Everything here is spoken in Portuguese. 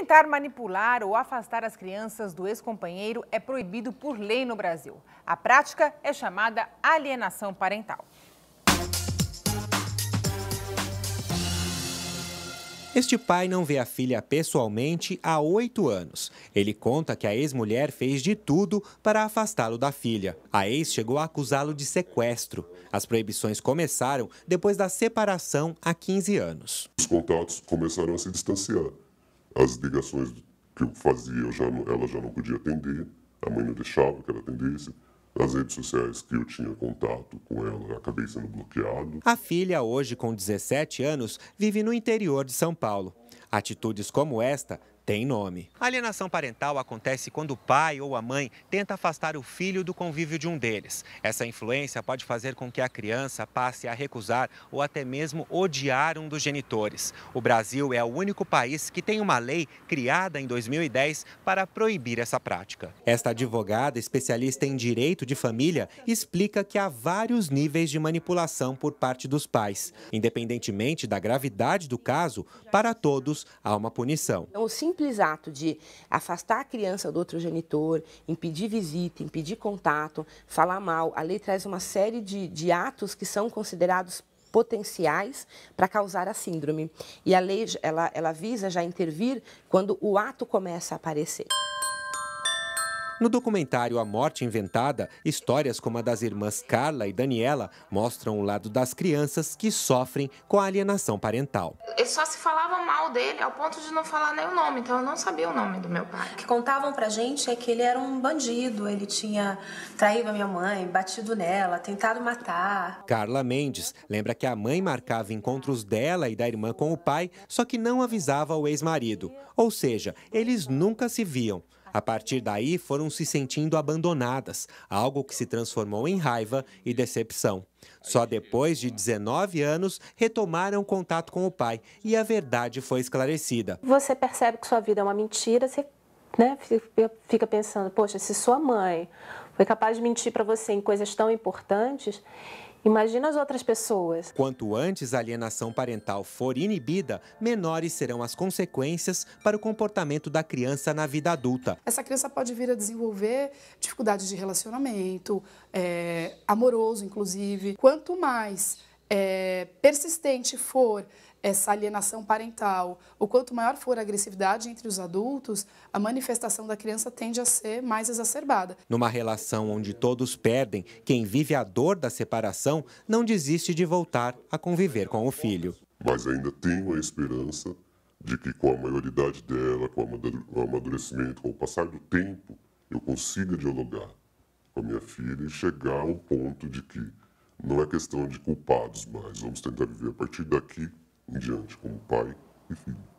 Tentar manipular ou afastar as crianças do ex-companheiro é proibido por lei no Brasil. A prática é chamada alienação parental. Este pai não vê a filha pessoalmente há oito anos. Ele conta que a ex-mulher fez de tudo para afastá-lo da filha. A ex chegou a acusá-lo de sequestro. As proibições começaram depois da separação há 15 anos. Os contatos começaram a se distanciar. As ligações que eu fazia, eu já, ela já não podia atender, a mãe não deixava que ela atendesse. Nas redes sociais que eu tinha contato com ela, acabei sendo bloqueado. A filha, hoje com 17 anos, vive no interior de São Paulo. Atitudes como esta tem nome. A alienação parental acontece quando o pai ou a mãe tenta afastar o filho do convívio de um deles. Essa influência pode fazer com que a criança passe a recusar ou até mesmo odiar um dos genitores. O Brasil é o único país que tem uma lei criada em 2010 para proibir essa prática. Esta advogada, especialista em direito de família, explica que há vários níveis de manipulação por parte dos pais. Independentemente da gravidade do caso, para todos há uma punição. É simples ato de afastar a criança do outro genitor, impedir visita, impedir contato, falar mal, a lei traz uma série de, de atos que são considerados potenciais para causar a síndrome. E a lei ela, ela visa já intervir quando o ato começa a aparecer. No documentário A Morte Inventada, histórias como a das irmãs Carla e Daniela mostram o lado das crianças que sofrem com a alienação parental. Ele só se falava mal dele ao ponto de não falar nem o nome, então eu não sabia o nome do meu pai. O que contavam pra gente é que ele era um bandido, ele tinha traído a minha mãe, batido nela, tentado matar. Carla Mendes lembra que a mãe marcava encontros dela e da irmã com o pai, só que não avisava o ex-marido. Ou seja, eles nunca se viam. A partir daí, foram se sentindo abandonadas, algo que se transformou em raiva e decepção. Só depois de 19 anos retomaram contato com o pai e a verdade foi esclarecida. Você percebe que sua vida é uma mentira, você né, fica pensando: poxa, se sua mãe foi capaz de mentir para você em coisas tão importantes, Imagina as outras pessoas. Quanto antes a alienação parental for inibida, menores serão as consequências para o comportamento da criança na vida adulta. Essa criança pode vir a desenvolver dificuldades de relacionamento, é, amoroso, inclusive. Quanto mais é, persistente for essa alienação parental, o quanto maior for a agressividade entre os adultos, a manifestação da criança tende a ser mais exacerbada. Numa relação onde todos perdem, quem vive a dor da separação não desiste de voltar a conviver com o filho. Mas ainda tenho a esperança de que com a maioridade dela, com o amadurecimento, com o passar do tempo, eu consiga dialogar com a minha filha e chegar a um ponto de que não é questão de culpados, mas vamos tentar viver a partir daqui em diante como pai e filho.